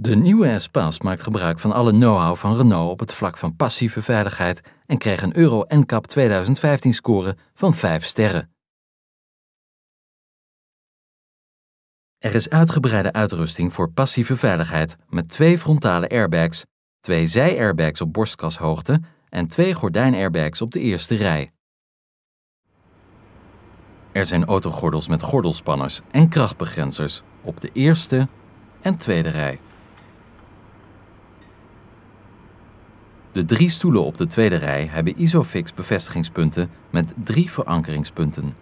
De nieuwe Espace maakt gebruik van alle know-how van Renault op het vlak van passieve veiligheid en kreeg een Euro NCAP 2015 score van 5 sterren. Er is uitgebreide uitrusting voor passieve veiligheid met twee frontale airbags, twee zij-airbags op borstkashoogte en twee gordijn-airbags op de eerste rij. Er zijn autogordels met gordelspanners en krachtbegrenzers op de eerste en tweede rij. De drie stoelen op de tweede rij hebben Isofix bevestigingspunten met drie verankeringspunten.